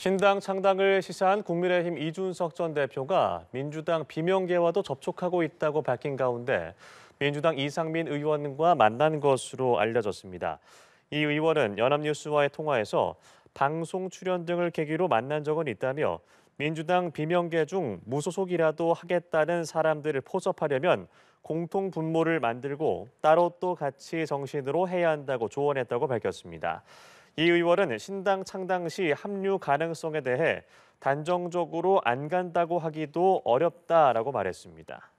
신당 창당을 시사한 국민의힘 이준석 전 대표가 민주당 비명계와도 접촉하고 있다고 밝힌 가운데 민주당 이상민 의원과 만난 것으로 알려졌습니다. 이 의원은 연합뉴스와의 통화에서 방송 출연 등을 계기로 만난 적은 있다며 민주당 비명계 중 무소속이라도 하겠다는 사람들을 포섭하려면 공통 분모를 만들고 따로 또 같이 정신으로 해야 한다고 조언했다고 밝혔습니다. 이 의원은 신당 창당 시 합류 가능성에 대해 단정적으로 안 간다고 하기도 어렵다라고 말했습니다.